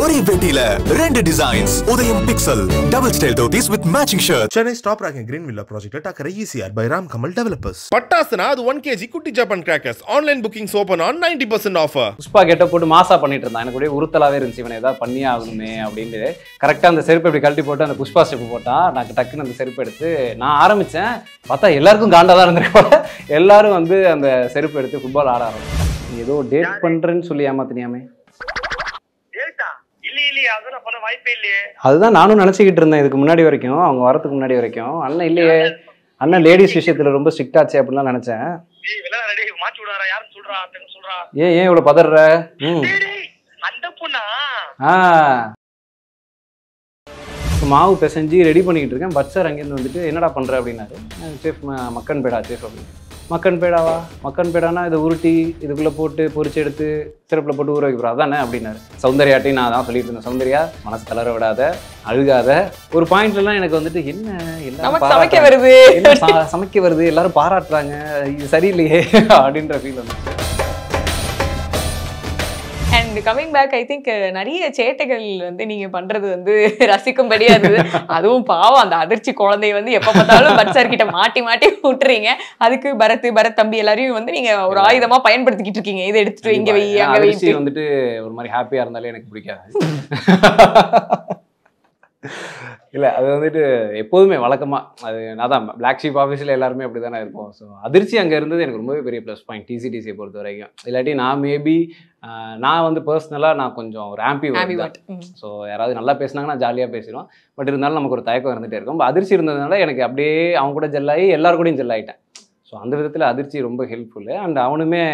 ஒரே பெட்டியில ரெண்டு designs Udhayam pixel double style dhotis with matching shirt Chennai stop rocking green villa project டாக்கர் ICR by Ram Kamal developers பட்டாசுனா அது ஒன் கேஜி குட்டி Japan crackers online bookings open on ninety percent offer Pushpa கேட்ட போட்டு மாசா பண்ணிட்டு இருந்தான் எனக்கு ஒரே உறுத்தலாவே இருந்துச்சு இவன் ஏதாவது பண்ணி ஆகணுமே அப்படின்னு கரெக்டாக அந்த செருப்பு இப்படி கழட்டி போட்டு அந்த புஷ்பா ஸ்டெப் போட்டான் நான் டக்குன்னு அந்த செருப்பு எடுத்து நான் ஆரம்பித்தேன் பார்த்தா எல்லாருக்கும் காண்டா தான் இருந்திருக்கோம் எல்லாரும் வந்து அந்த செருப்பு எடுத்து ஃபுட்பால் ஆட ஆரம்பிச்சேன் ஏதோ டேட் பண்ணுறேன்னு சொல்லி ஏமாத்தினியாமே அதுதான் நானும் நினைச்சுக்கிட்டு இருந்தேன் இதுக்கு முன்னாடி வரைக்கும் அவங்க வரதுக்கு முன்னாடி வரைக்கும் அண்ணன் இல்லையே அண்ணன் லேடிஸ் விஷயத்துல ரொம்ப ஸ்ட்ரிக்ட் ஆச்சு அப்படின்னு நினைச்சேன் மாத்தி ஏன் ஏன் இவ்வளவு பதற அந்த பொண்ணா மாவு பிசைஞ்சு ரெடி பண்ணிக்கிட்டு இருக்கேன் பட் சார் அங்கேருந்து வந்துட்டு என்னடா பண்ற அப்படின்னாரு சேஃப் மக்கன் பேடா சேஃப் அப்படின்னு மக்கன் பேடாவா மக்கன் பேடானா இதை உருட்டி இதுக்குள்ளே போட்டு பொறிச்சு எடுத்து சிறப்பில் போட்டு ஊற வைக்கிறா தானே அப்படின்னாரு சௌந்தர்யாட்டையும் நான் தான் சொல்லிட்டு இருந்தேன் சௌந்தர்யா மனசு தளர விடாத அழுகாத ஒரு பாயிண்ட்லாம் எனக்கு வந்துட்டு என்ன சமைக்க வருது சமைக்க வருது எல்லாரும் பாராட்டுறாங்க இது சரியில்லையே அப்படின்ற ஃபீல் வந்துச்சு and coming back I think நிறைய சேட்டைகள் வந்து நீங்க பண்றது வந்து ரசிக்கும்படியா இருந்தது அதுவும் பாவம் அந்த அதிர்ச்சி குழந்தைய வந்து எப்ப பார்த்தாலும் பட் சார் கிட்ட மாட்டி மாட்டி விட்டுறீங்க அதுக்கு பரத் பரத் தம்பி எல்லாரையும் வந்து நீங்க ஒரு ஆயுதமா பயன்படுத்திக்கிட்டு இருக்கீங்க இதை எடுத்துட்டு இங்க வை அங்க வை வந்துட்டு ஒரு மாதிரி ஹாப்பியா இருந்தாலே எனக்கு பிடிக்காது இல்லை அது வந்துட்டு எப்போதுமே வழக்கமாக அது அதான் பிளாக் ஷீப் ஆஃபீஸில் எல்லாருமே அப்படி தானே இருக்கும் ஸோ அதிர்ச்சி அங்கே இருந்தது எனக்கு ரொம்பவே பெரிய ப்ளஸ் பாயிண்ட் டிசிடிசியை பொறுத்த வரைக்கும் இல்லாட்டி நான் மேபி நான் வந்து பர்சனலாக நான் கொஞ்சம் ஒரு ஆம்பி ஸோ யாராவது நல்லா பேசினாங்கன்னா ஜாலியாக பேசிடுவோம் பட் இருந்தாலும் நமக்கு ஒரு தயக்கம் இருந்துகிட்டே இருக்கும் அதிர்ச்சி இருந்ததுனால எனக்கு அப்படியே அவங்க கூட ஜெல்லாகி எல்லாரு கூடயும் ஜெல்லாயிட்டேன் ஸோ அந்த விதத்தில் அதிர்ச்சி ரொம்ப ஹெல்ப்ஃபுல்லு அண்ட் அவனுமே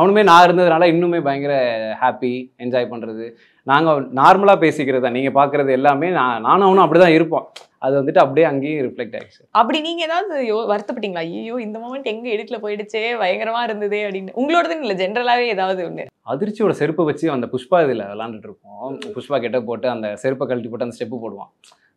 அவனுமே நான் இருந்ததுனால இன்னுமே பயங்கர ஹாப்பி என்ஜாய் பண்ணுறது நாங்கள் நார்மலாக பேசிக்கிறத நீங்கள் பார்க்குறது எல்லாமே நான் நானும் அவனும் அப்படி தான் இருப்போம் அது வந்துட்டு அப்படியே அங்கேயும் ரிஃப்ளெக்ட் ஆகிடுச்சு அப்படி நீங்கள் ஏதாவது யோ வருத்தப்பட்டீங்களா ஐயோ இந்த மூமெண்ட் எங்கே எடிட்டில் போயிடுச்சே பயங்கரமாக இருந்ததே அப்படின்னு உங்களோடதுன்னு இல்லை ஜென்ரலாகவே ஏதாவது ஒன்று அதிர்ச்சியோட செருப்பை வச்சு அந்த புஷ்பா இதில் விளாண்டுட்டு இருப்போம் புஷ்பா கெட்ட போட்டு அந்த செருப்பை கழட்டி போட்டு அந்த ஸ்டெப்பு போடுவான்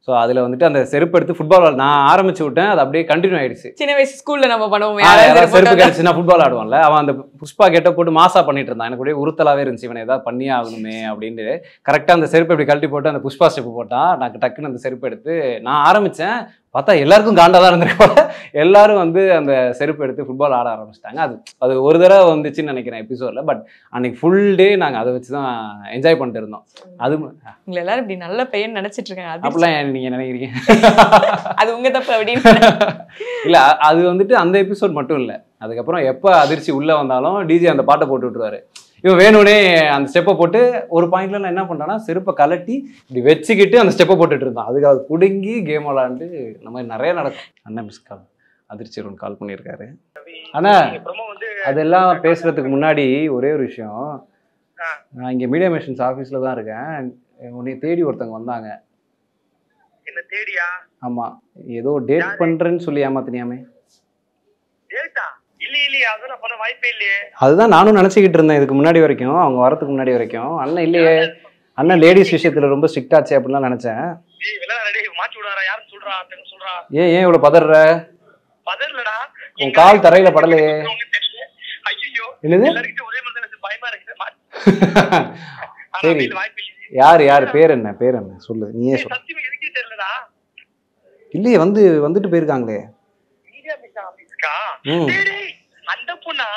ஸோ அதில் வந்துட்டு அந்த செருப்பு எடுத்து ஃபுட்பால் நான் ஆரம்பிச்சு விட்டேன் அது அப்படியே கண்டினியூ ஆயிடுச்சு சின்ன வயசு ஸ்கூலில் நம்ம பண்ணுவோம் செருப்பு கிடச்சுன்னா ஃபுட்பால் ஆடுவான்ல அவன் அந்த புஷ்பா கேட்டை போட்டு மாசா பண்ணிட்டு இருந்தான் எனக்கு அப்படியே உறுத்தலாகவே இருந்துச்சு இவனை ஏதாவது பண்ணியே ஆகணுமே அப்படின்ட்டு கரெக்டாக அந்த செருப்பு எப்படி கழட்டி போட்டு அந்த புஷ்பா ஸ்டெப் போட்டான் நான் டக்குன்னு அந்த செருப்பு எடுத்து நான் ஆரம்பித்தேன் பார்த்தா எல்லாருக்கும் காண்டா தான் இருந்திருக்கோம் எல்லாரும் வந்து அந்த செருப்பு எடுத்து ஃபுட்பால் ஆட ஆரம்பிச்சிட்டாங்க அது அது ஒரு தடவை வந்துச்சுன்னு நினைக்கிறேன் எபிசோடில் பட் அன்னைக்கு ஃபுல் டே நாங்கள் அதை வச்சு தான் என்ஜாய் பண்ணிட்டு இருந்தோம் அது உங்களை எல்லாரும் இப்படி நல்ல பையன் நினச்சிட்டு இருக்காங்க அப்படிலாம் நீங்கள் நினைக்கிறீங்க அது உங்கள் தப்பு அப்படின்னு இல்லை அது வந்துட்டு அந்த எபிசோட் மட்டும் இல்லை அதுக்கப்புறம் எப்போ அதிர்ச்சி உள்ளே வந்தாலும் டிஜே அந்த பாட்டை போட்டு விட்டுருவாரு இவன் வேணும்னே அந்த ஸ்டெப்பை போட்டு ஒரு பாயிண்ட்ல நான் என்ன பண்ணுறேன்னா செருப்பை கலட்டி இப்படி வச்சுக்கிட்டு அந்த ஸ்டெப்பை போட்டுட்டு இருந்தான் அதுக்கு அது பிடுங்கி கேம் விளாண்டு இந்த மாதிரி நிறைய நடக்கும் அண்ணன் மிஸ் கால் அதிர்ச்சி கால் பண்ணியிருக்காரு ஆனால் அதெல்லாம் பேசுறதுக்கு முன்னாடி ஒரே ஒரு விஷயம் நான் இங்கே மீடியா மிஷன்ஸ் ஆஃபீஸில் தான் இருக்கேன் உன்னை தேடி ஒருத்தவங்க வந்தாங்க என்ன தேடியா ஆமா ஏதோ டேட் பண்றேன்னு சொல்லி ஏமாத்தினியாமே டேட்டா அதுதான் நானும் நினைச்சுக்கிட்டு இருந்தேன் இதுக்கு முன்னாடி வரைக்கும் அவங்க வரதுக்கு முன்னாடி வரைக்கும் அண்ணன் இல்லையே அண்ணன் லேடிஸ் விஷயத்துல ரொம்ப ஸ்ட்ரிக்ட் ஆச்சு அப்படிலாம் நினைச்சேன் மாத்தி ஏன் ஏன் இவ்வளவு பதற பதறலடா உன் கால் தரையில படலையே ஐயோ என்னது சரி யார் யார் பேர் என்ன பேர் என்ன சொல்லு நீயே சொல்லு இல்லையே வந்து வந்துட்டு போயிருக்காங்களே மீடியா மிஸ் ஆபீஸ்க்கா அந்த பொண்ணா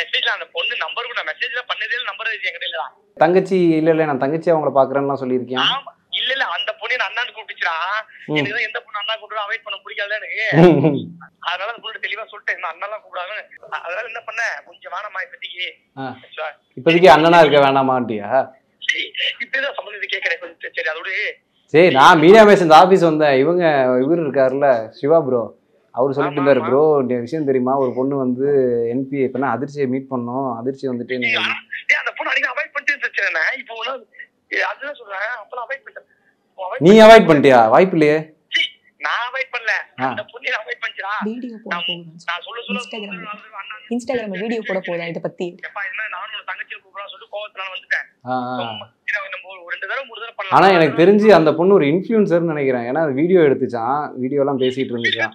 மெசேஜ்ல அந்த பொண்ணு நம்பர் மெசேஜ்ல பண்ணதே நம்பர் என்கிட்ட தங்கச்சி இல்ல இல்ல நான் தங்கச்சி அவங்கள பாக்குறேன்னு சொல்லியிருக்கேன் இல்ல இல்ல அந்த பொண்ணு நான் அண்ணான்னு கூப்பிட்டுச்சான் எனக்கு எந்த பொண்ணு அண்ணா கூப்பிடுறோம் அவாய்ட் பண்ண பிடிக்காது எனக்கு அதனால அந்த பொண்ணு தெளிவா சொல்லிட்டேன் நான் எல்லாம் கூப்பிடாங்க அதனால என்ன பண்ண கொஞ்சம் வேணாமா இப்போதைக்கு இப்போதைக்கு அண்ணனா இருக்க வேணாமாட்டியா இப்பதான் சம்பந்தத்தை கேட்கறேன் கொஞ்சம் சரி அதோட சரி நான் மீனா மேசன் ஆபீஸ் வந்தேன் இவங்க இவர் இருக்காருல்ல சிவா ப்ரோ அவர் சொல்லிட்டு இருந்தாரு ப்ரோ விஷயம் தெரியுமா ஒரு பொண்ணு வந்து என்பி இப்பனா அதிர்ச்சியை மீட் பண்ணோம் அதிர்ச்சி வந்துட்டு அந்த பொண்ணு அடிக்க அவாய்ட் பண்ணிட்டு இப்போ அதுதான் சொல்றேன் அப்பலாம் அவாய்ட் பண்ணிட்டேன் நீ அவாய்ட் பண்ணிட்டியா வாய்ப்பு இல்லையே நான் அவாய்ட் பண்ணல அந்த பொண்ணு அவாய்ட் பண்ணிச்சா வீடியோ போட நான் சொல்ல சொல்ல இன்ஸ்டாகிராம் இன்ஸ்டாகிராம் வீடியோ போட போதா இத பத்தி எப்பா என்ன நானும் தங்கச்சி கூப்பிடலாம் சொல்லி கோவத்துல வந்துட்டேன் ஆனா எனக்கு தெரிஞ்சு அந்த பொண்ணு ஒரு இன்ஃபுளுசர் நினைக்கிறேன் ஏன்னா வீடியோ எடுத்துச்சான் வீடியோ எல்லாம் பேசிட்டு இருந்துச்சான்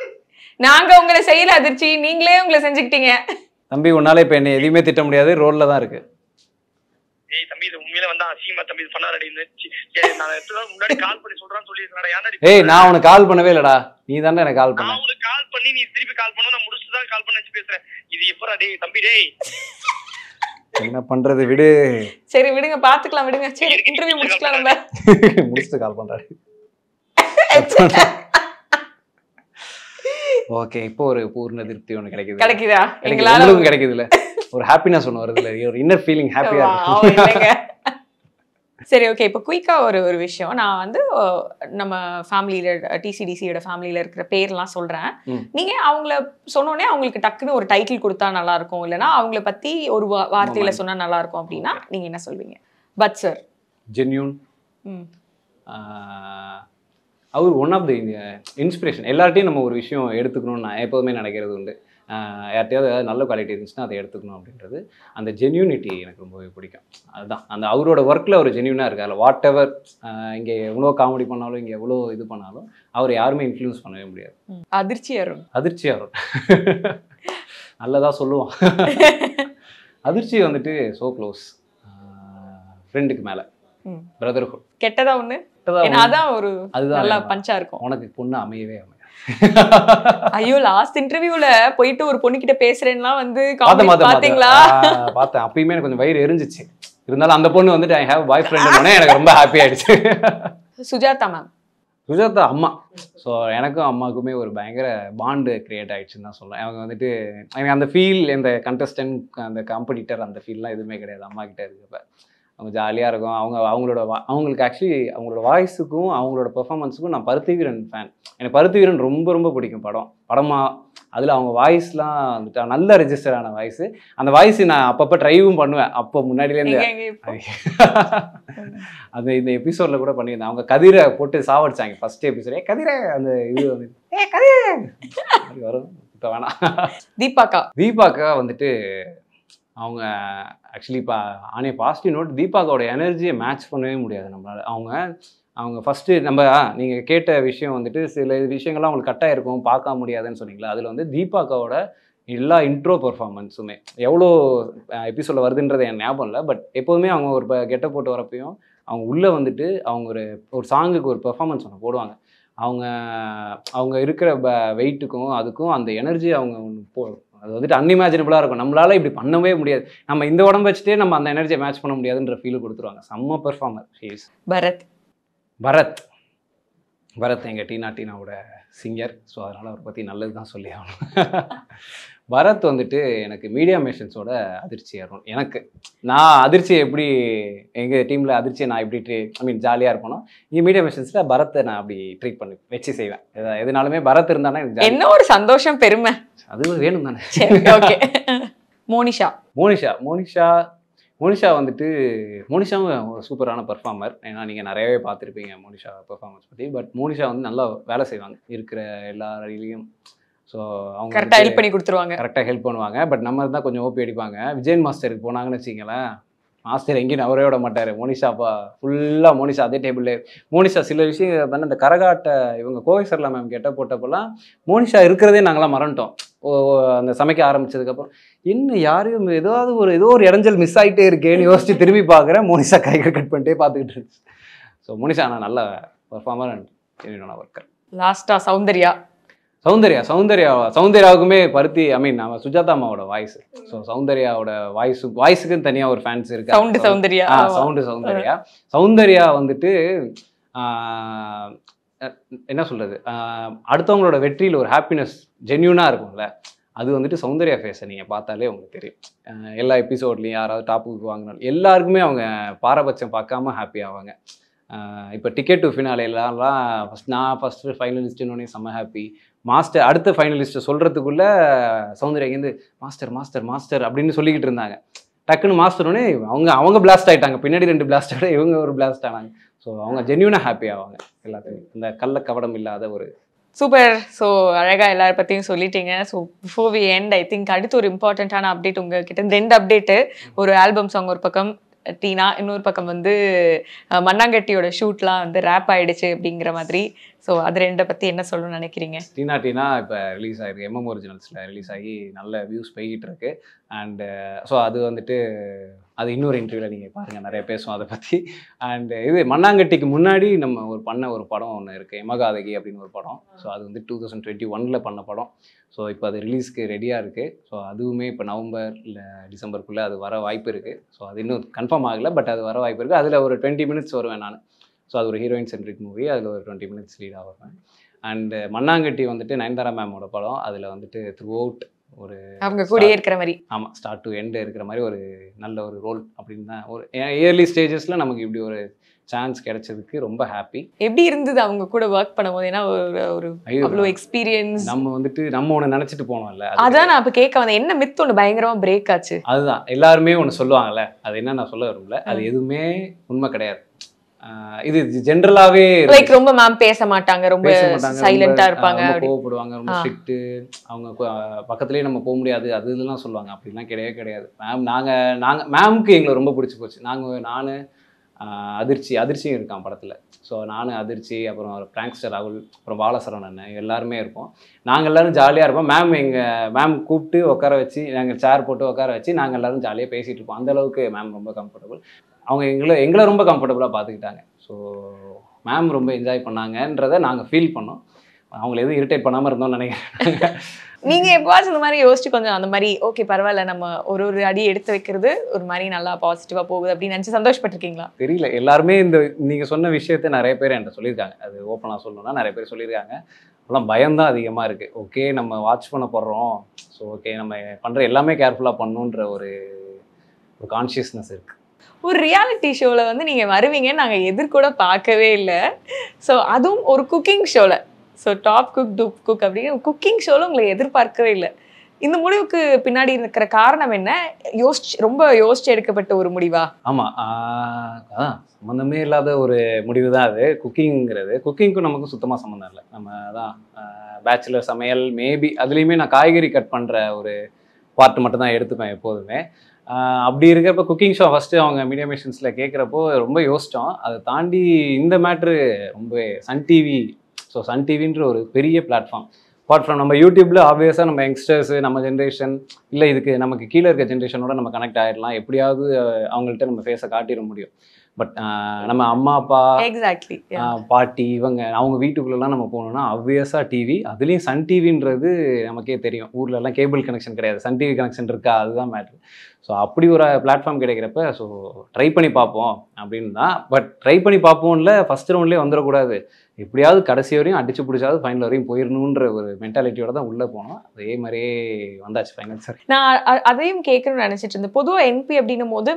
நாங்க உங்களை செய்யல அதிர்ச்சி நீங்களே உங்களை செஞ்சுக்கிட்டீங்க தம்பி உன்னால இப்ப என்ன எதுவுமே திட்ட முடியாது ரோல்ல தான் இருக்கு ஏய் தம்பி இது உண்மையில வந்து அசிங்கமா தம்பி இது பண்ணாதடி நான் எப்பவும் முன்னாடி கால் பண்ணி சொல்றான்னு சொல்லிருக்கேன்டா ஏன்டா ஏய் நான் உனக்கு கால் பண்ணவே இல்லடா நீ தானே எனக்கு கால் பண்ண நான் உனக்கு கால் பண்ணி நீ திருப்பி கால் பண்ணா நான் முடிச்சு தான் கால் பண்ண பேசுறேன் இது எப்பறா டேய் தம்பி டேய் என்ன பண்றது விடு சரி விடுங்க பாத்துக்கலாம் விடுங்க சரி இன்டர்வியூ முடிச்சுக்கலாம் நம்ம முடிச்சுட்டு கால் பண்றாரு ஓகே இப்போ ஒரு பூர்ண திருப்தி ஒன்று கிடைக்குது கிடைக்குதா எங்களால கிடைக்குதுல ஒரு ஹாப்பினஸ் ஒன்று வருது இல்லை ஒரு இன்னர் ஃபீலிங் ஹாப்பியா சரி ஓகே இப்போ குயிக்காக ஒரு ஒரு விஷயம் நான் வந்து நம்ம ஃபேமிலியில் டிசிடிசியோட ஃபேமிலியில் இருக்கிற பேர்லாம் சொல்கிறேன் நீங்கள் அவங்கள சொன்னோடனே அவங்களுக்கு டக்குன்னு ஒரு டைட்டில் கொடுத்தா நல்லாயிருக்கும் இல்லைனா அவங்கள பற்றி ஒரு வா வார்த்தையில் சொன்னால் நல்லாயிருக்கும் அப்படின்னா நீங்கள் என்ன சொல்வீங்க பட் சார் ஜென்யூன் அவர் ஒன் ஆஃப் தி இன்ஸ்பிரேஷன் எல்லார்ட்டையும் நம்ம ஒரு விஷயம் எடுத்துக்கணும்னு நான் எப்போதுமே நினைக்கிறது உண்டு யார்ட்டையாவது ஏதாவது நல்ல குவாலிட்டி இருந்துச்சுன்னா அதை எடுத்துக்கணும் அப்படின்றது அந்த ஜென்யூனிட்டி எனக்கு ரொம்பவே பிடிக்கும் அதுதான் அந்த அவரோட ஒர்க்கில் அவர் ஜென்யூனாக இருக்கார் வாட் எவர் இங்கே எவ்வளோ காமெடி பண்ணாலும் இங்கே எவ்வளோ இது பண்ணாலும் அவர் யாருமே இன்ஃப்ளூயன்ஸ் பண்ணவே முடியாது அதிர்ச்சி அருண் அதிர்ச்சி அருண் நல்லதாக சொல்லுவோம் அதிர்ச்சி வந்துட்டு ஸோ க்ளோஸ் ஃப்ரெண்டுக்கு மேலே பிரதர்ஹுட் கெட்டதா ஒன்று அதான் ஒரு பஞ்சா இருக்கும் உனக்கு பொண்ணு அமையவே ஐயோ லாஸ்ட் இன்டர்வியூல போயிட்டு ஒரு பாத்தீங்களா பார்த்தேன் அப்பயுமே எனக்கு கொஞ்சம் வயிறு இருந்தாலும் அந்த பொண்ணு வந்துட்டு பாய் ஃப்ரெண்ட் எனக்கு ரொம்ப ஹாப்பி ஆயிடுச்சு சுஜாதா சுஜாதா அம்மா எனக்கும் அம்மாவுக்குமே ஒரு பயங்கர பாண்டு கிரியேட் ஆயிடுச்சுன்னு சொல்லுவேன் அவங்க வந்துட்டு அந்த ஃபீல் இந்த அந்த அந்த எதுவுமே கிடையாது அம்மா கிட்ட இருக்கப்ப அவங்க ஜாலியாக இருக்கும் அவங்க அவங்களோட அவங்களுக்கு ஆக்சுவலி அவங்களோட வாய்ஸுக்கும் அவங்களோட பெர்ஃபாமன்ஸுக்கும் நான் பருத்திவீரன் ஃபேன் எனக்கு பருத்திவீரன் ரொம்ப ரொம்ப பிடிக்கும் படம் படமாக அதில் அவங்க வாய்ஸ்லாம் வந்துட்டு நல்ல ரெஜிஸ்டர் ஆன வாய்ஸ் அந்த வாய்ஸ் நான் அப்பப்போ ட்ரைவும் பண்ணுவேன் அப்போ முன்னாடியிலேருந்து அந்த இந்த எபிசோடில் கூட பண்ணியிருந்தேன் அவங்க கதிரை போட்டு சாவடிச்சாங்க ஃபர்ஸ்ட் எபிசோட் ஏ கதிரை அந்த இது வந்து ஏ கதிரை வரும் இப்போ வேணாம் தீபாக்கா தீபாக்கா வந்துட்டு அவங்க ஆக்சுவலி இப்போ ஆனே பாசிட்டிவ் நோட் தீபாவோட எனர்ஜியை மேட்ச் பண்ணவே முடியாது நம்மளால் அவங்க அவங்க ஃபஸ்ட்டு நம்ம நீங்கள் கேட்ட விஷயம் வந்துட்டு சில விஷயங்கள்லாம் அவங்களுக்கு கட்டாக இருக்கும் பார்க்க முடியாதுன்னு சொன்னீங்களா அதில் வந்து தீபாக்காவோட எல்லா இன்ட்ரோ பர்ஃபார்மன்ஸுமே எவ்வளோ எபிசோடில் வருதுன்றது என் ஞாபகம் இல்லை பட் எப்போதுமே அவங்க ஒரு கெட்ட போட்டு வரப்பையும் அவங்க உள்ளே வந்துட்டு அவங்க ஒரு ஒரு சாங்குக்கு ஒரு பெர்ஃபார்மன்ஸ் ஒன்று போடுவாங்க அவங்க அவங்க இருக்கிற வெயிட்டுக்கும் அதுக்கும் அந்த எனர்ஜி அவங்க ஒன்று போ அது வந்துட்டு அன்இமேஜினபிளாக இருக்கும் நம்மளால் இப்படி பண்ணவே முடியாது நம்ம இந்த உடம்பு வச்சுட்டே நம்ம அந்த எனர்ஜியை மேட்ச் பண்ண முடியாதுன்ற ஃபீல் கொடுத்துருவாங்க செம்ம பெர்ஃபார்மர் ஃபீல்ஸ் பரத் பரத் பரத் எங்கள் டீனா டீனாவோட சிங்கர் ஸோ அதனால் அவரை பற்றி நல்லது தான் சொல்லி ஆகணும் பரத் வந்துட்டு எனக்கு மீடியா மேஷன்ஸோட அதிர்ச்சி ஏறும் எனக்கு நான் அதிர்ச்சியை எப்படி எங்கள் டீமில் அதிர்ச்சியை நான் எப்படி ட்ரீ ஐ மீன் ஜாலியாக இருப்பேனோ இங்கே மீடியா மேஷன்ஸில் பரத்தை நான் அப்படி ட்ரீட் பண்ணி வச்சு செய்வேன் எதுனாலுமே பரத் இருந்தானே எனக்கு என்ன ஒரு சந்தோஷம் பெருமை அது வேணும் தானே ஓகே மோனிஷா மோனிஷா மோனிஷா மோனிஷா வந்துட்டு மோனிஷாவும் ஒரு சூப்பரான பர்ஃபார்மர் ஏன்னா நீங்கள் நிறையவே பார்த்துருப்பீங்க மோனிஷா பர்ஃபார்மன்ஸ் பற்றி பட் மோனிஷா வந்து நல்லா வேலை செய்வாங்க இருக்கிற எல்லா ஸோ அவங்க கரெக்டாக ஹெல்ப் பண்ணி கொடுத்துருவாங்க கரெக்டாக ஹெல்ப் பண்ணுவாங்க பட் நம்ம தான் கொஞ்சம் ஓபி அடிப்பாங்க விஜயன் மாஸ்டருக்கு போனாங்கன்னு வச்சிங்களேன் மாஸ்டர் எங்கேயும் அவரே விட மாட்டார் மோனிஷாப்பா ஃபுல்லாக மோனிஷா அதே டேபிள் மோனிஷா சில விஷயம் பண்ண இந்த கரகாட்டை இவங்க கோவை மேம் கேட்ட போட்டப்பெல்லாம் மோனிஷா இருக்கிறதே நாங்களாம் மறந்துட்டோம் அந்த சமைக்க ஆரம்பிச்சதுக்கப்புறம் இன்னும் யாரையும் ஏதாவது ஒரு ஏதோ ஒரு இடைஞ்சல் மிஸ் ஆகிட்டே இருக்கேன்னு யோசிச்சு திரும்பி பார்க்குறேன் மோனிஷா கைகள் கட் பண்ணிட்டே பார்த்துக்கிட்டு இருந்துச்சு ஸோ மோனிஷா நான் நல்ல பர்ஃபார்மர் அண்ட் ஒர்க்கர் லாஸ்ட்டாக சௌந்தர்யா சௌந்தர்யா சௌந்தர்யா சௌந்தர்யாவுக்குமே பருத்தி ஐ மீன் நம்ம சுஜாதா அம்மாவோட வாய்ஸ் ஸோ சௌந்தர்யாவோட வாய்ஸ் வாய்ஸுக்குன்னு தனியாக ஒரு ஃபேன்ஸ் இருக்கு சவுண்டு சௌந்தர்யா சவுண்டு சௌந்தர்யா சௌந்தர்யா வந்துட்டு என்ன சொல்றது அடுத்தவங்களோட வெற்றியில் ஒரு ஹாப்பினஸ் ஜென்யூனாக இருக்கும்ல அது வந்துட்டு சௌந்தர்யா ஃபேஸை நீங்கள் பார்த்தாலே உங்களுக்கு தெரியும் எல்லா எபிசோட்லையும் யாராவது டாப்புக்கு வாங்கினாலும் எல்லாருக்குமே அவங்க பாரபட்சம் பார்க்காம ஹாப்பி ஆவாங்க இப்போ டிக்கெட் டு ஃபினாலேலாம் ஃபஸ்ட் நான் ஃபஸ்ட்டு ஃபைனலிஸ்ட்டுன்னு செம்ம ஹாப்பி மாஸ்டர் அடுத்த ஃபைனலிஸ்ட்டு சொல்கிறதுக்குள்ளே சௌந்தர்யாங்கேருந்து மாஸ்டர் மாஸ்டர் மாஸ்டர் அப்படின்னு சொல்லிக்கிட்டு இருந்தாங்க டக்குன்னு மாஸ்டர்னே அவங்க அவங்க பிளாஸ்ட் ஆகிட்டாங்க பின்னாடி ரெண்டு பிளாஸ்ட் ஆகிட்ட இவங்க ஒரு பிளாஸ்ட் ஆனாங்க ஸோ அவங்க ஜென்யூனாக ஹாப்பி ஆவாங்க எல்லாத்தையும் இந்த கள்ள கவடம் இல்லாத ஒரு சூப்பர் ஸோ அழகாக எல்லாரை பற்றியும் சொல்லிட்டீங்க so before we end I think அடுத்து ஒரு இம்பார்ட்டண்ட்டான அப்டேட் உங்கள் இந்த ரெண்டு அப்டேட்டு ஒரு ஆல்பம் சாங் ஒரு பக்கம் டீனா இன்னொரு பக்கம் வந்து மண்ணாங்கட்டியோட ஷூட்லாம் வந்து ரேப் ஆயிடுச்சு அப்படிங்கிற மாதிரி ஸோ அது ரெண்டை பற்றி என்ன சொல்லணும்னு நினைக்கிறீங்க டீனா இப்போ ரிலீஸ் ஆகிருக்கு எம்எம் ஒரிஜினல்ஸில் ரிலீஸ் ஆகி நல்ல வியூஸ் போய்கிட்டு இருக்கு அண்டு ஸோ uh, அது வந்துட்டு அது இன்னொரு இன்டர்வியூவில் நீங்கள் பாருங்கள் நிறைய பேசுவோம் அதை பற்றி அண்டு uh, இது மண்ணாங்கட்டிக்கு முன்னாடி நம்ம ஒரு பண்ண ஒரு படம் ஒன்று இருக்குது எமகாதகி அப்படின்னு ஒரு படம் ஸோ அது வந்து டூ தௌசண்ட் டுவெண்ட்டி ஒனில் பண்ண படம் ஸோ இப்போ அது ரிலீஸ்க்கு ரெடியாக இருக்குது ஸோ அதுவுமே இப்போ நவம்பர் இல்லை டிசம்பருக்குள்ளே அது வர வாய்ப்பு இருக்குது ஸோ அது இன்னும் கன்ஃபார்ம் ஆகலை பட் அது வர வாய்ப்பு இருக்குது அதில் ஒரு டுவெண்ட்டி மினிட்ஸ் வருவேன் நான் ஸோ அது ஒரு ஹீரோயின் சென்ட்ரிக் மூவி அதில் ஒரு டுவெண்ட்டி மினிட்ஸ் லீட் ஆகிறேன் அண்ட் மண்ணாங்கட்டி வந்துட்டு நயன்தாரா மேமோட படம் அதில் வந்துட்டு த்ரூ அவுட் ஒரு அவங்க கூட இருக்கிற மாதிரி ஆமாம் ஸ்டார்ட் டு எண்டு இருக்கிற மாதிரி ஒரு நல்ல ஒரு ரோல் அப்படின்னு தான் ஒரு இயர்லி ஸ்டேஜஸில் நமக்கு இப்படி ஒரு சான்ஸ் கிடைச்சதுக்கு ரொம்ப ஹாப்பி எப்படி இருந்தது அவங்க கூட ஒர்க் பண்ணும்போது ஏன்னா ஒரு ஒரு அவ்வளோ எக்ஸ்பீரியன்ஸ் நம்ம வந்துட்டு நம்ம ஒன்று நினச்சிட்டு போனோம்ல அதான் நான் இப்போ கேட்க வந்தேன் என்ன மித்து ஒன்று பயங்கரமாக பிரேக் ஆச்சு அதுதான் எல்லாருமே ஒன்று சொல்லுவாங்கல்ல அது என்ன நான் சொல்ல வரும்ல அது எதுவுமே உண்மை கிடையாது இது ஜென்ரலாவே லைக் ரொம்ப மேம் பேச மாட்டாங்க ரொம்ப சைலண்டா இருப்பாங்க கோவப்படுவாங்க ரொம்ப ஸ்ட்ரிக்ட் அவங்க பக்கத்துலயே நம்ம போக முடியாது அது இதெல்லாம் சொல்லுவாங்க அப்படிலாம் கிடையவே கிடையாது மேம் நாங்க நாங்க மேம்க்கு எங்களை ரொம்ப பிடிச்சி போச்சு நாங்க நானு அதிர்ச்சி அதிர்ச்சியும் இருக்கான் படத்தில் ஸோ நானும் அதிர்ச்சி அப்புறம் பிராங்க்ஸ்டர் ராகுல் அப்புறம் அண்ணன் எல்லாருமே இருப்போம் நாங்கள் எல்லோரும் ஜாலியாக இருப்போம் மேம் எங்கள் மேம் கூப்பிட்டு உட்கார வச்சு நாங்கள் சேர் போட்டு உட்கார வச்சு நாங்கள் எல்லோரும் ஜாலியாக பேசிகிட்டு இருப்போம் அந்தளவுக்கு மேம் ரொம்ப கம்ஃபர்டபுள் அவங்க எங்களை எங்களை ரொம்ப கம்ஃபர்டபுளாக பார்த்துக்கிட்டாங்க ஸோ மேம் ரொம்ப என்ஜாய் பண்ணாங்கன்றதை நாங்கள் ஃபீல் பண்ணோம் அவங்கள எதுவும் இரிட்டேட் பண்ணாமல் இருந்தோம்னு நினைக்கிறேன் நீங்க எப்பவாச்சும் இந்த மாதிரி யோசிச்சு கொஞ்சம் அந்த மாதிரி ஓகே பரவாயில்ல நம்ம ஒரு ஒரு அடி எடுத்து வைக்கிறது ஒரு மாதிரி நல்லா பாசிட்டிவா போகுது அப்படின்னு நினச்சி சந்தோஷப்பட்டிருக்கீங்களா தெரியல எல்லாருமே இந்த நீங்க சொன்ன விஷயத்த நிறைய பேர் என்கிட்ட சொல்லியிருக்காங்க அது ஓப்பனா சொல்லணும்னா நிறைய பேர் சொல்லியிருக்காங்க அப்பெல்லாம் பயம்தான் அதிகமாக இருக்குது ஓகே நம்ம வாட்ச் பண்ண போடுறோம் ஸோ ஓகே நம்ம பண்ணுற எல்லாமே கேர்ஃபுல்லாக பண்ணுன்ற ஒரு ஒரு கான்ஷியஸ்னஸ் இருக்குது ஒரு ரியாலிட்டி ஷோவில் வந்து நீங்கள் வருவீங்கன்னு நாங்கள் எதிர்கூட பார்க்கவே இல்லை ஸோ அதுவும் ஒரு குக்கிங் ஷோவில் so top cook dupe cook அப்படின்னு குக்கிங் ஷோவில் உங்களை எதிர்பார்க்கவே இல்லை இந்த முடிவுக்கு பின்னாடி இருக்கிற காரணம் என்ன யோசிச்சு ரொம்ப யோசிச்சு எடுக்கப்பட்ட ஒரு முடிவா ஆமாம் சம்மந்தமே இல்லாத ஒரு முடிவு தான் அது குக்கிங்கிறது குக்கிங்க்கும் நமக்கும் சுத்தமாக சம்மந்தம் இல்லை நம்ம தான் பேச்சுலர் சமையல் மேபி அதுலேயுமே நான் காய்கறி கட் பண்ணுற ஒரு பார்ட் மட்டும் தான் எடுத்துப்பேன் எப்போதுமே அப்படி இருக்கிறப்ப குக்கிங் ஷோ ஃபஸ்ட்டு அவங்க மீடியா மிஷின்ஸில் கேட்குறப்போ ரொம்ப யோசித்தோம் அதை தாண்டி இந்த மேட்ரு ரொம்ப சன் டிவி ஸோ சன் டிவின்ற ஒரு பெரிய பிளாட்ஃபார்ம் அப்பார்ட் ஃப்ரம் நம்ம யூடியூப்ல ஆப்வியஸாக நம்ம யங்ஸ்டர்ஸு நம்ம ஜென்ரேஷன் இல்லை இதுக்கு நமக்கு கீழே இருக்க ஜென்ரேஷனோட நம்ம கனெக்ட் ஆகிடலாம் எப்படியாவது அவங்கள்ட்ட நம்ம ஃபேஸை காட்டிட முடியும் பட் நம்ம அம்மா அப்பா எக்ஸாக்ட்லி பாட்டி இவங்க அவங்க வீட்டுக்குள்ளெல்லாம் நம்ம போகணும்னா அவ்வியஸாக டிவி அதுலேயும் சன் டிவின்றது நமக்கே தெரியும் ஊர்லலாம் கேபிள் கனெக்ஷன் கிடையாது சன் டிவி கனெக்ஷன் இருக்கா அதுதான் மேட்ரு ஸோ அப்படி ஒரு பிளாட்ஃபார்ம் கிடைக்கிறப்ப ஸோ ட்ரை பண்ணி பார்ப்போம் அப்படின்னு தான் பட் ட்ரை பண்ணி பார்ப்போம்ல ஃபஸ்ட் ரவுண்ட்லேயே வந்துடக்கூடாது எப்படியாவது கடைசி வரையும் அடிச்சு பிடிச்சாவது ஃபைனல் வரையும் போயிடணுன்ற ஒரு மென்டாலிட்டியோட தான் உள்ளே போனோம் அதே மாதிரியே வந்தாச்சு ஃபைனல் சார் நான் அதையும் கேட்கணும்னு நினச்சிட்டு இருந்தேன் பொதுவாக என்பி அப்படின்னும் போது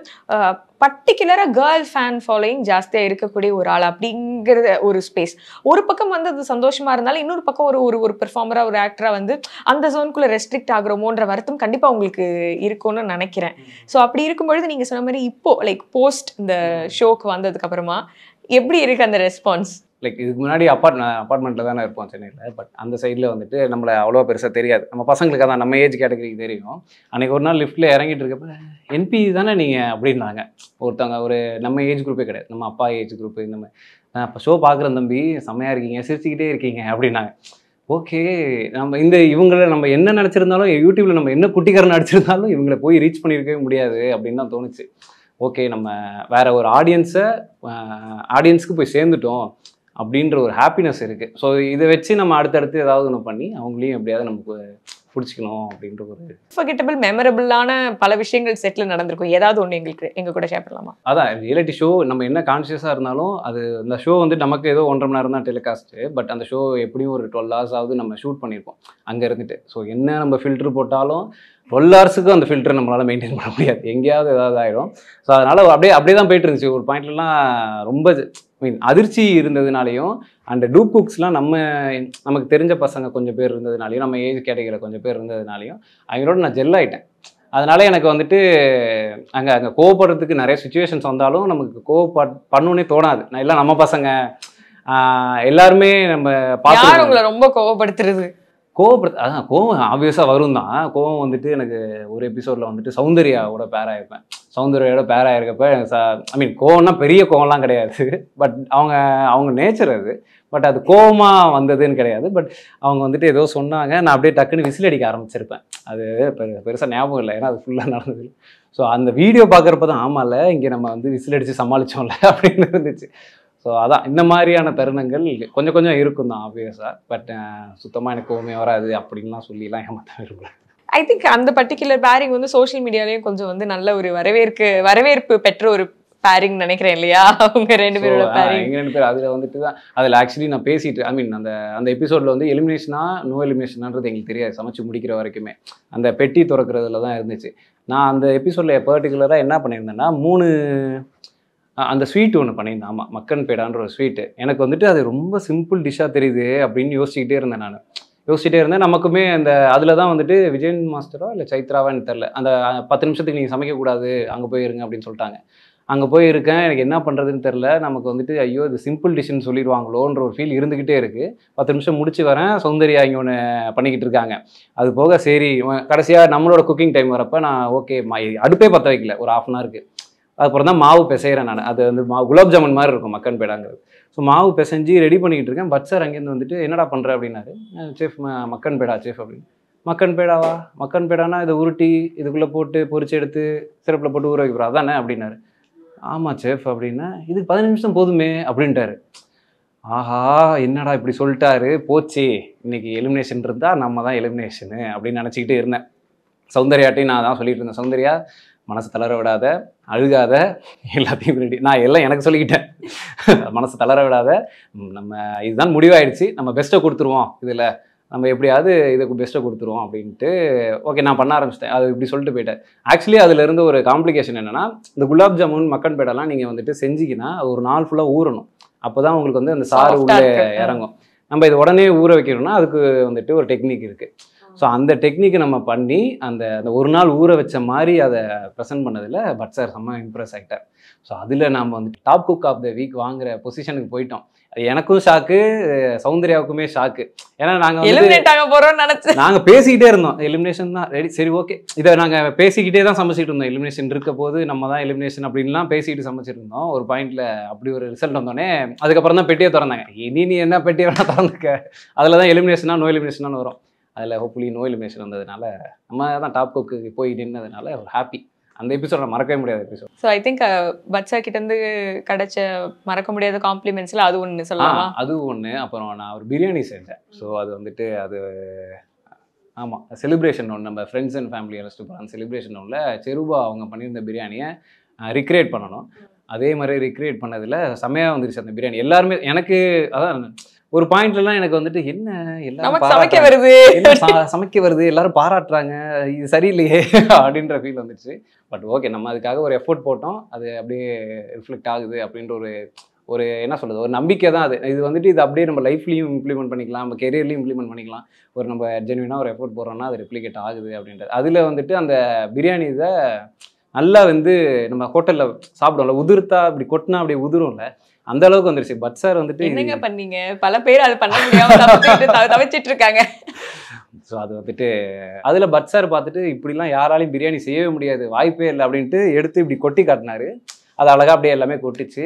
பர்டிகுலராக கேர்ள் ஃபேன் ஃபாலோயிங் ஜாஸ்தியாக இருக்கக்கூடிய ஒரு ஆள் அப்படிங்கிற ஒரு ஸ்பேஸ் ஒரு பக்கம் வந்து அது சந்தோஷமாக இருந்தாலும் இன்னொரு பக்கம் ஒரு ஒரு ஒரு பெர்ஃபார்மராக ஒரு ஆக்டராக வந்து அந்த ஜோனுக்குள்ளே ரெஸ்ட்ரிக்ட் ஆகுறோமோன்ற வருத்தம் கண்டிப்பாக உங்களுக்கு இருக்கும்னு நினைக்கிறேன் ஸோ அப்படி இருக்கும்பொழுது நீங்கள் சொன்ன மாதிரி இப்போ லைக் போஸ்ட் இந்த ஷோக்கு வந்ததுக்கு அப்புறமா எப்படி இருக்கு அந்த ரெஸ்பான்ஸ் லைக் இதுக்கு முன்னாடி அப்பார்ட் அப்பார்ட்மெண்ட்டில் தானே இருப்போம் சென்னையில் பட் அந்த சைடில் வந்துட்டு நம்மளை அவ்வளோ பெருசாக தெரியாது நம்ம பசங்களுக்கு அதான் நம்ம ஏஜ் கேட்டகரிக்கு தெரியும் அன்றைக்கி ஒரு நாள் லிஃப்ட்டில் இறங்கிட்டு இருக்கப்ப என்பி தானே நீங்கள் அப்படின்னாங்க ஒருத்தவங்க ஒரு நம்ம ஏஜ் குரூப்பே கிடையாது நம்ம அப்பா ஏஜ் குரூப்பு இந்த மாதிரி அப்போ ஷோ பார்க்குறேன் தம்பி செம்மையாக இருக்கீங்க சிரிச்சுக்கிட்டே இருக்கீங்க அப்படின்னாங்க ஓகே நம்ம இந்த இவங்களை நம்ம என்ன நினச்சிருந்தாலும் யூடியூப்பில் நம்ம என்ன குட்டிக்காரன் நடிச்சிருந்தாலும் இவங்களை போய் ரீச் பண்ணியிருக்கவே முடியாது அப்படின்னு தான் தோணுச்சு ஓகே நம்ம வேற ஒரு ஆடியன்ஸை ஆடியன்ஸுக்கு போய் சேர்ந்துட்டோம் அப்படின்ற ஒரு ஹாப்பினஸ் இருக்குது ஸோ இதை வச்சு நம்ம அடுத்தடுத்து ஏதாவது ஒன்று பண்ணி அவங்களையும் எப்படியாவது நமக்கு பிடிச்சிக்கணும் அப்படின்ற ஒரு ஃபர்கெட்டபிள் மெமரபிளான பல விஷயங்கள் செட்டில் நடந்திருக்கும் ஏதாவது ஒன்று எங்களுக்கு எங்கள் கூட ஷேர் பண்ணலாமா அதான் ரியாலிட்டி ஷோ நம்ம என்ன கான்ஷியஸாக இருந்தாலும் அது அந்த ஷோ வந்து நமக்கு ஏதோ ஒன்றரை மணி நேரம் தான் டெலிகாஸ்ட்டு பட் அந்த ஷோ எப்படியும் ஒரு டுவெல் ஹவர்ஸ் ஆகுது நம்ம ஷூட் பண்ணியிருப்போம் அங்கே இருந்துட்டு ஸோ என்ன நம்ம ஃபில்ட்ரு போட்டாலும் டுவெல் ஹவர்ஸுக்கும் அந்த ஃபில்டர் நம்மளால் மெயின்டைன் பண்ண முடியாது எங்கேயாவது ஏதாவது ஆகிடும் ஸோ அதனால் அப்படியே அப்படியே தான் போயிட்டு இருந்துச்சு ஒரு பாயிண்ட்லாம் ரொம்ப மீன் அதிர்ச்சி இருந்ததுனாலையும் அண்ட் டூப் குக்ஸ்லாம் நம்ம நமக்கு தெரிஞ்ச பசங்க கொஞ்சம் பேர் இருந்ததுனாலையும் நம்ம ஏஜ் கேட்டகரியில் கொஞ்சம் பேர் இருந்ததுனாலையும் அவங்களோட நான் ஜெல் ஆகிட்டேன் அதனால் எனக்கு வந்துட்டு அங்கே அங்கே கோவப்படுறதுக்கு நிறைய சுச்சுவேஷன்ஸ் வந்தாலும் நமக்கு கோவப்பட் பண்ணுன்னே தோணாது எல்லாம் நம்ம பசங்க எல்லாருமே நம்ம பார்த்து ரொம்ப கோவப்படுத்துறது கோவப்படுத்த அதான் கோவம் ஆப்வியஸாக வரும் தான் கோவம் வந்துட்டு எனக்கு ஒரு எபிசோடில் வந்துட்டு சௌந்தர்யாவோட பேராயிருப்பேன் சௌந்தர்யோட பேராயிருக்கப்ப எனக்கு ச ஐ மீன் கோவம்னா பெரிய கோவம்லாம் கிடையாது பட் அவங்க அவங்க நேச்சர் அது பட் அது கோவமாக வந்ததுன்னு கிடையாது பட் அவங்க வந்துட்டு ஏதோ சொன்னாங்க நான் அப்படியே டக்குன்னு விசில் அடிக்க ஆரம்பிச்சிருப்பேன் அது பெரு பெருசாக ஞாபகம் இல்லை ஏன்னா அது ஃபுல்லாக நடந்தது ஸோ அந்த வீடியோ பார்க்குறப்ப தான் ஆமாம்ல இங்கே நம்ம வந்து விசில் அடித்து சமாளித்தோம்ல அப்படின்னு இருந்துச்சு ஸோ அதான் இந்த மாதிரியான தருணங்கள் கொஞ்சம் கொஞ்சம் இருக்கும் தான் ஆப்வியஸாக பட் சுத்தமாக எனக்கு கோவமே வராது அப்படின்லாம் சொல்லிலாம் ஏமாற்ற ஐ திங்க் அந்த பர்டிகுலர் பேரிங் வந்து சோஷியல் மீடியாலையும் கொஞ்சம் வந்து நல்ல ஒரு வரவேற்பு வரவேற்பு பெற்ற ஒரு பேரிங் நினைக்கிறேன் இல்லையா அவங்க ரெண்டு பேரோட பேரிங் ரெண்டு பேர் அதில் வந்துட்டு தான் அதில் ஆக்சுவலி நான் பேசிட்டு ஐ மீன் அந்த அந்த எபிசோடில் வந்து எலிமினேஷனா நோ எலிமினேஷனான்றது எங்களுக்கு தெரியாது சமைச்சு முடிக்கிற வரைக்குமே அந்த பெட்டி திறக்கிறதுல தான் இருந்துச்சு நான் அந்த எபிசோடில் பர்டிகுலராக என்ன பண்ணியிருந்தேன்னா மூணு அந்த ஸ்வீட் ஒன்று பண்ணியிருந்தேன் ஆமாம் மக்கன் பேடான்ற ஒரு ஸ்வீட்டு எனக்கு வந்துட்டு அது ரொம்ப சிம்பிள் டிஷ்ஷாக தெரியுது அப்படின்னு யோசிச்சுக்கிட்டே இருந்தேன் நான் யோசிச்சுட்டே இருந்தேன் நமக்குமே அந்த அதில் தான் வந்துட்டு விஜயன் மாஸ்டரோ இல்லை சைத்ராவான்னு தெரில அந்த பத்து நிமிஷத்துக்கு நீங்கள் சமைக்கக்கூடாது அங்கே போயிருங்க அப்படின்னு சொல்லிட்டாங்க அங்கே போயிருக்கேன் எனக்கு என்ன பண்ணுறதுன்னு தெரில நமக்கு வந்துட்டு ஐயோ இது சிம்பிள் டிஷ்ஷுன்னு சொல்லிடுவாங்களோன்ற ஒரு ஃபீல் இருந்துக்கிட்டே இருக்குது பத்து நிமிஷம் முடிச்சு வரேன் சௌந்தர்யா இங்கே ஒன்று பண்ணிக்கிட்டு இருக்காங்க அது போக சரி கடைசியாக நம்மளோட குக்கிங் டைம் வரப்போ நான் ஓகே அடுப்பே பற்ற வைக்கல ஒரு ஆஃப் அன் ஹவருக்கு அதுக்கப்புறம் தான் மாவு பிசைகிறேன் நான் அது வந்து மா குலாப் ஜாமுன் மாதிரி இருக்கும் மக்கன் பேடாங்கிறது ஸோ மாவு பிசைஞ்சு ரெடி பண்ணிக்கிட்டு இருக்கேன் பட் அங்கேருந்து வந்துட்டு என்னடா பண்ணுற அப்படின்னாரு சேஃப் மக்கன் பேடா சேஃப் அப்படின்னு மக்கன் பேடாவா மக்கன் பேடானா இதை உருட்டி இதுக்குள்ளே போட்டு பொறிச்சு எடுத்து சிறப்பில் போட்டு ஊற வைக்கிறா அதானே அப்படின்னாரு ஆமாம் சேஃப் அப்படின்னா இதுக்கு பதினஞ்சு நிமிஷம் போதுமே அப்படின்ட்டாரு ஆஹா என்னடா இப்படி சொல்லிட்டாரு போச்சு இன்னைக்கு எலிமினேஷன் இருந்தால் நம்ம தான் எலிமினேஷனு அப்படின்னு நினச்சிக்கிட்டே இருந்தேன் சௌந்தர்யாட்டையும் நான் தான் சொல்லிட்டு இருந்தேன் சௌந்தர்யா மனசு தளர விடாத அழுகாத எல்லாத்தையும் ரெடி நான் எல்லாம் எனக்கு சொல்லிக்கிட்டேன் மனசு தளர விடாத நம்ம இதுதான் முடிவாயிடுச்சு நம்ம பெஸ்ட்டை கொடுத்துருவோம் இதில் நம்ம எப்படியாவது இதுக்கு பெஸ்ட்டை கொடுத்துருவோம் அப்படின்ட்டு ஓகே நான் பண்ண ஆரம்பிச்சிட்டேன் அது இப்படி சொல்லிட்டு போயிட்டேன் ஆக்சுவலி அதுலேருந்து ஒரு காம்ப்ளிகேஷன் என்னென்னா இந்த குலாப் ஜாமுன் மக்கன் பேடெல்லாம் நீங்கள் வந்துட்டு செஞ்சிங்கன்னா ஒரு நாள் ஃபுல்லாக ஊறணும் அப்போ தான் உங்களுக்கு வந்து அந்த சாறு உள்ளே இறங்கும் நம்ம இது உடனே ஊற வைக்கணும்னா அதுக்கு வந்துட்டு ஒரு டெக்னிக் இருக்குது ஸோ அந்த டெக்னிக்கை நம்ம பண்ணி அந்த அந்த ஒரு நாள் ஊற வச்ச மாதிரி அதை ப்ரெசென்ட் பண்ணதில் பட் சார் செம்ம இம்ப்ரெஸ் ஆகிட்டார் ஸோ அதில் நாம் வந்து top cook of the week வாங்குற பொசிஷனுக்கு போயிட்டோம் எனக்கும் ஷாக்கு சௌந்தர்யாவுக்குமே ஷாக்கு ஏன்னா நாங்கள் எலிமினேட் ஆக நினச்சி நாங்கள் பேசிக்கிட்டே இருந்தோம் எலிமினேஷன் தான் ரெடி சரி ஓகே இதை நாங்கள் பேசிக்கிட்டே தான் சமைச்சிட்டு இருந்தோம் எலிமினேஷன் இருக்க போது நம்ம தான் எலிமினேஷன் அப்படின்லாம் பேசிக்கிட்டு சமைச்சிட்டு இருந்தோம் ஒரு பாயிண்டில் அப்படி ஒரு ரிசல்ட் வந்தோடனே அதுக்கப்புறம் தான் பெட்டியை திறந்தாங்க இனி நீ என்ன பெட்டியை வேணால் திறந்துக்க அதில் தான் எலிமினேஷனாக நோ எலிமினேஷனானு வரும் அதில் ஹோப்ஃபுல்லி நோ எலிமினேஷன் வந்ததுனால நம்ம தான் டாப் கோக்கு போய் நின்னதுனால ஒரு ஹாப்பி அந்த எபிசோட் நான் மறக்கவே முடியாத எபிசோட் ஸோ ஐ திங்க் பட்சா கிட்டேருந்து கிடைச்ச மறக்க முடியாத காம்ப்ளிமெண்ட்ஸில் அது ஒன்று சொல்லலாம் அது ஒன்று அப்புறம் நான் ஒரு பிரியாணி செஞ்சேன் ஸோ அது வந்துட்டு அது ஆமாம் செலிப்ரேஷன் ஒன்று நம்ம ஃப்ரெண்ட்ஸ் அண்ட் ஃபேமிலி அழைச்சிட்டு போகிற அந்த செலிப்ரேஷன் ஒன்றில் செருபா அவங்க பண்ணியிருந்த பிரியாணியை ரிக்ரியேட் பண்ணணும் அதே மாதிரி ரிக்ரியேட் பண்ணதில் செம்மையாக வந்துருச்சு அந்த பிரியாணி எல்லாருமே எனக்கு அதான் ஒரு பாயிண்ட்லாம் எனக்கு வந்துட்டு என்ன எல்லாரும் சமைக்க வருது சமைக்க வருது எல்லாரும் பாராட்டுறாங்க இது சரியில்லையே அப்படின்ற ஃபீல் வந்துச்சு பட் ஓகே நம்ம அதுக்காக ஒரு எஃபோர்ட் போட்டோம் அது அப்படியே ரிஃப்ளெக்ட் ஆகுது அப்படின்ற ஒரு ஒரு என்ன சொல்கிறது ஒரு நம்பிக்கை தான் அது இது வந்துட்டு இது அப்படியே நம்ம லைஃப்லையும் இம்ப்ளிமெண்ட் பண்ணிக்கலாம் நம்ம கெரியர்லையும் இம்ப்ளிமெண்ட் பண்ணிக்கலாம் ஒரு நம்ம ஜென்வினாக ஒரு எஃபோர்ட் போடுறோம்னா அது ரிப்ளிகேட் ஆகுது அப்படின்றது அதில் வந்துட்டு அந்த பிரியாணி இதை நல்லா வந்து நம்ம ஹோட்டலில் சாப்பிடும்ல உதிர்த்தா அப்படி கொட்டினா அப்படியே உதிரும்ல அந்த அளவுக்கு வந்துருச்சு பட் சார் வந்துட்டு என்னங்க பண்ணீங்க பல பேர் அது பண்ண முடியாம தவிச்சிட்டு இருக்காங்க ஸோ அது வந்துட்டு அதில் பட் சார் பார்த்துட்டு இப்படிலாம் யாராலையும் பிரியாணி செய்யவே முடியாது வாய்ப்பே இல்லை அப்படின்ட்டு எடுத்து இப்படி கொட்டி காட்டினாரு அது அழகாக அப்படியே எல்லாமே கொட்டிச்சு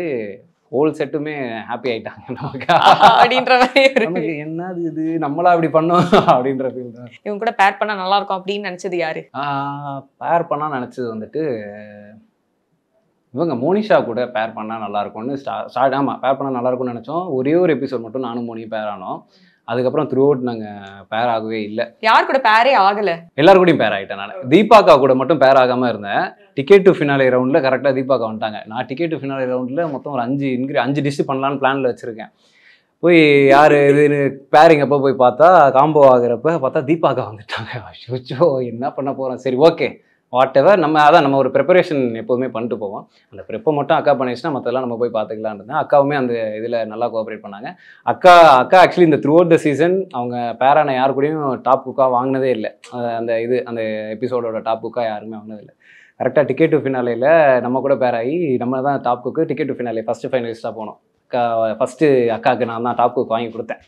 ஹோல் செட்டுமே ஹாப்பி ஆயிட்டாங்க நமக்கு அப்படின்ற மாதிரி என்னது இது நம்மளா அப்படி பண்ணோம் அப்படின்ற ஃபீல் தான் இவங்க கூட பேர் பண்ணா நல்லா இருக்கும் அப்படின்னு நினச்சது யாரு பேர் பண்ணா நினச்சது வந்துட்டு இவங்க மோனிஷா கூட பேர் பண்ணால் நல்லாயிருக்கும்னு ஸ்டா ஸ்டார்ட் ஆமாம் பேர் பண்ணால் நல்லாயிருக்கும்னு நினச்சோம் ஒரே ஒரு எபிசோட் மட்டும் நானும் மோனியும் பேர் ஆனோம் அதுக்கப்புறம் த்ரூ அவுட் நாங்கள் பேர் ஆகவே இல்லை யார் கூட பேரே ஆகலை எல்லாரு கூடயும் பேர் ஆகிட்டேன் நான் தீபாக்கா கூட மட்டும் பேர் ஆகாமல் இருந்தேன் டிக்கெட் டு ஃபினாலி ரவுண்டில் கரெக்டாக தீபாக்கா வந்துட்டாங்க நான் டிக்கெட் டு ஃபினாலி ரவுண்டில் மொத்தம் ஒரு அஞ்சு இன்க்ரீ அஞ்சு டிஷ் பண்ணலான்னு பிளானில் வச்சுருக்கேன் போய் யார் இதுன்னு பேரிங் அப்போ போய் பார்த்தா காம்போ ஆகிறப்ப பார்த்தா தீபாக்கா வந்துட்டாங்க என்ன பண்ண போகிறோம் சரி ஓகே வாட் எவர் நம்ம அதான் நம்ம ஒரு ப்ரிப்பரேஷன் எப்போதுமே பண்ணிட்டு போவோம் அந்த ப்ரிப்பை மட்டும் அக்கா பண்ணிடுச்சுன்னா மற்றெல்லாம் நம்ம போய் பார்த்துக்கலான்னு இருந்தேன் அக்காவுமே அந்த இதில் நல்லா கோஆப்ரேட் பண்ணாங்க அக்கா அக்கா ஆக்சுவலி இந்த த்ரூ அவுட் த சீசன் அவங்க பேரான யார் கூடயும் டாப் குக்காக வாங்கினதே இல்லை அந்த இது அந்த எபிசோடோட டாப் குக்காக யாருமே வாங்கினதில்லை கரெக்டாக டிக்கெட் டு ஃபினாலேயில் நம்ம கூட பேராகி நம்ம தான் top cook ticket to finale first ஃபைனலிஸ்ட்டாக போனோம் அக்கா ஃபஸ்ட்டு அக்காவுக்கு நான் தான் டாப் குக் வாங்கி கொடுத்தேன்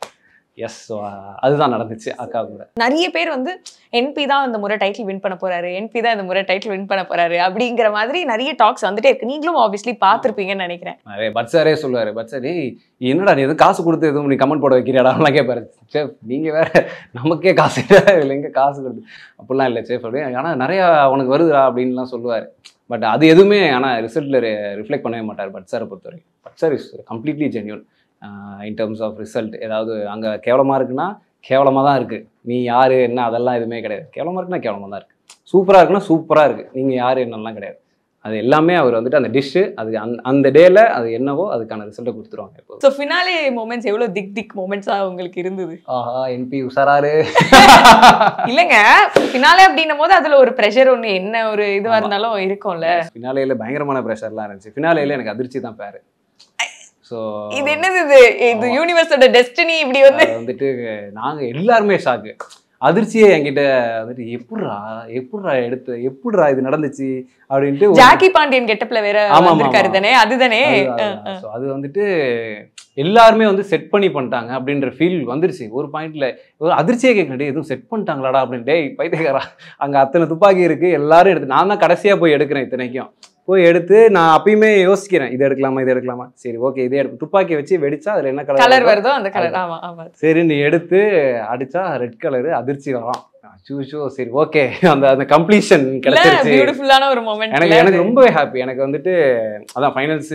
எஸ் ஸோ uh, அதுதான் நடந்துச்சு அக்கா கூட நிறைய பேர் வந்து என்பி தான் இந்த முறை டைட்டில் வின் பண்ண போறாரு என்பி தான் இந்த முறை டைட்டில் வின் பண்ண போறாரு அப்படிங்கிற மாதிரி நிறைய டாக்ஸ் வந்துட்டே இருக்கு நீங்களும் ஆப்வியஸ்லி பார்த்துருப்பீங்கன்னு நினைக்கிறேன் நிறைய பட் சாரே சொல்லுவார் பட் சாரி என்னடா நீ எதுவும் காசு கொடுத்து எதுவும் நீ கமெண்ட் போட வைக்கிறியாடாலாம் கேட்பாரு சேஃப் நீங்கள் வேற நமக்கே காசு இல்லை எங்கே காசு கொடுத்து அப்படிலாம் இல்லை சேஃப் அப்படின்னு ஆனால் நிறையா உனக்கு வருதுடா அப்படின்லாம் சொல்லுவார் பட் அது எதுவுமே ஆனால் ரிசல்ட்டில் ரிஃப்ளெக்ட் பண்ணவே மாட்டார் பட் பொறுத்தவரைக்கும் but sir is completely genuine in terms of result ஏதாவது அங்கே கேவலமாக இருக்குன்னா கேவலமாக தான் இருக்குது நீ யார் என்ன அதெல்லாம் எதுவுமே கிடையாது கேவலமாக இருக்குன்னா கேவலமாக தான் இருக்குது சூப்பராக இருக்குன்னா சூப்பராக இருக்குது நீங்கள் யார் என்னெல்லாம் கிடையாது அது எல்லாமே அவர் வந்துட்டு அந்த டிஷ்ஷு அது அந் அந்த டேல அது என்னவோ அதுக்கான ரிசல்ட்டை கொடுத்துருவாங்க இப்போ ஸோ ஃபினாலே மூமெண்ட்ஸ் எவ்வளோ திக் திக் மூமெண்ட்ஸாக உங்களுக்கு இருந்தது ஆஹா என்பி உஷாராரு இல்லைங்க ஃபினாலே அப்படின்னும் போது அதில் ஒரு ப்ரெஷர் ஒன்று என்ன ஒரு இதுவாக இருந்தாலும் இருக்கும்ல ஃபினாலேயில் பயங்கரமான ப்ரெஷர்லாம் இருந்துச்சு ஃபினாலேயில் எனக்கு அதிர்ச்சி தான் பேர் ஸோ இது என்னது இது இது யூனிவர்ஸோட டெஸ்டினி இப்படி வந்து வந்துட்டு நாங்கள் எல்லாருமே ஷாக்கு அதிர்ச்சியே என்கிட்ட வந்துட்டு எப்படிரா எப்படிரா எடுத்து எப்படிரா இது நடந்துச்சு அப்படின்ட்டு ஜாக்கி பாண்டியன் கெட்டப்ல வேற ஆமா தானே அதுதானே அது வந்துட்டு எல்லாருமே வந்து செட் பண்ணி பண்ணிட்டாங்க அப்படின்ற ஃபீல் வந்துருச்சு ஒரு பாயிண்ட்ல ஒரு அதிர்ச்சியை கேட்கணும் எதுவும் செட் பண்ணிட்டாங்களாடா அப்படின்ட்டு பைத்தியக்காரா அங்க அத்தனை துப்பாக்கி இருக்கு எல்லாரும் எடுத்து நான் தான் கடைசியா போய் எடுக்கிறேன் இத்தனைக்கும் போய் எடுத்து நான் அப்பயுமே யோசிக்கிறேன் இது எடுக்கலாமா இது எடுக்கலாமா சரி ஓகே இதே எடுத்து துப்பாக்கி வச்சு வெடிச்சா அதுல என்ன கலர் வருதோ அந்த கலர் ஆமாம் ஆமாம் சரி நீ எடுத்து அடிச்சா ரெட் கலரு அதிர்ச்சி வரும் சூஷோ சரி ஓகே அந்த அந்த கம்ப்ளீஷன் கிடைச்சிருச்சு பியூட்டிஃபுல்லான ஒரு மொமெண்ட் எனக்கு எனக்கு ரொம்பவே ஹாப்பி எனக்கு வந்துட்டு அதான் ஃபைனல்ஸ்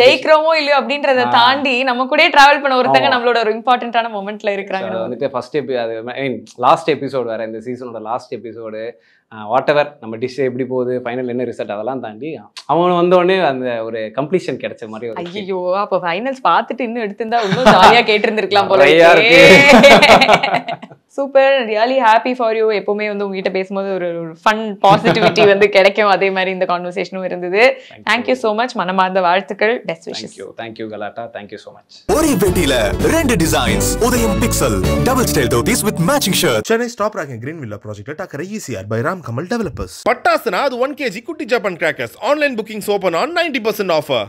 ஜெயிக்கிறோமோ இல்லையோ அப்படின்றத தாண்டி நம்ம கூட டிராவல் பண்ண ஒருத்தங்க நம்மளோட ஒரு இம்பார்ட்டன்ட்டான மொமெண்ட்ல இருக்கிறாங்க வந்துட்டு ஃபர்ஸ்ட் எபி அது லாஸ்ட் எபிசோடு வேற இந்த சீசனோட லாஸ்ட் எபிசோடு வாட் எவர் நம்ம டிஷ் எப்படி போகுது ஃபைனல் என்ன ரிசல்ட் அதெல்லாம் தாண்டி அவங்க வந்தோடனே அந்த ஒரு கம்ப்ளீஷன் கிடைச்ச மாதிரி ஒரு ஐயோ அப்போ ஃபைனல்ஸ் பார்த்துட்டு இன்னும் எடுத்திருந்தா இன்னும் ஜாலியாக கேட்டிருந்துருக்கலாம் போல super really happy for you எப்பவுமே வந்து உங்ககிட்ட பேசும்போது ஒரு ஃபன் பாசிட்டிவிட்டி வந்து கிடைக்கும் அதே மாதிரி இந்த கான்வர்சேஷனும் இருந்தது தேங்க்யூ சோ மச் மனமார்ந்த வாழ்த்துக்கள் best wishes thank you Galatta thank you so much ஒரே பெட்டியில ரெண்டு designs Udhayam pixel double style dhotis with matching shirt Chennai stop rocking green villa project டக்கரை ECR by Ram Ram Kamal developers பட்டாசுனா அது ஒன் கேஜி குட்டி Japan crackers online bookings open on ninety percent offer